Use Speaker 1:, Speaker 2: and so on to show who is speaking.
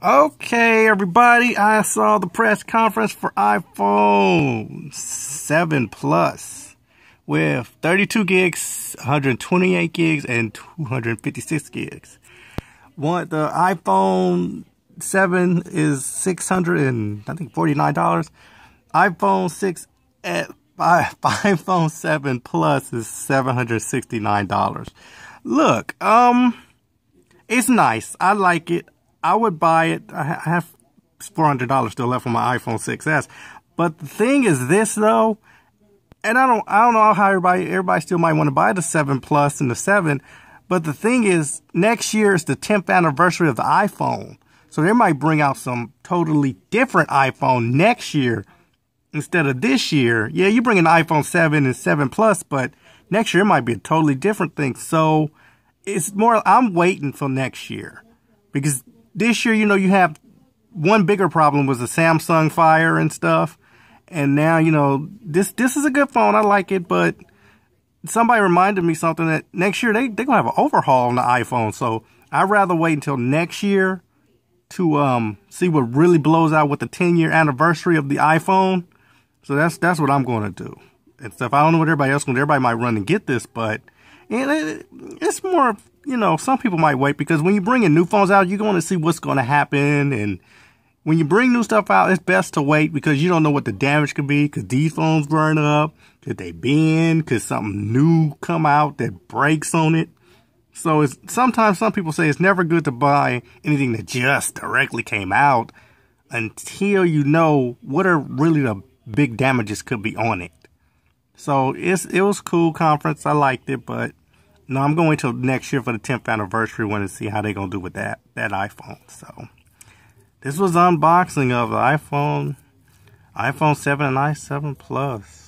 Speaker 1: Okay, everybody, I saw the press conference for iPhone 7 Plus with 32 gigs, 128 gigs, and 256 gigs. What the iPhone 7 is 649 dollars iPhone 6 eh, at iPhone 7 Plus is $769. Look, um, it's nice. I like it. I would buy it. I have $400 still left on my iPhone 6S. But the thing is this though, and I don't I don't know how everybody everybody still might want to buy the 7 Plus and the 7, but the thing is next year is the 10th anniversary of the iPhone. So they might bring out some totally different iPhone next year instead of this year. Yeah, you bring an iPhone 7 and 7 Plus, but next year it might be a totally different thing. So it's more I'm waiting for next year because this year, you know, you have one bigger problem was the Samsung Fire and stuff. And now, you know, this this is a good phone. I like it, but somebody reminded me something that next year they, they're going to have an overhaul on the iPhone. So I'd rather wait until next year to um, see what really blows out with the 10 year anniversary of the iPhone. So that's that's what I'm going to do and stuff. I don't know what everybody else going to Everybody might run and get this, but it, it, it's more you know, some people might wait because when you bring in new phones out, you're going to see what's going to happen. And when you bring new stuff out, it's best to wait because you don't know what the damage could be. Could these phones burn up? Could they bend? Could something new come out that breaks on it? So it's sometimes some people say it's never good to buy anything that just directly came out until you know what are really the big damages could be on it. So it's it was cool conference. I liked it, but no, I'm going to till next year for the 10th anniversary one to see how they're going to do with that, that iPhone. So, this was unboxing of the iPhone, iPhone 7 and i7 Plus.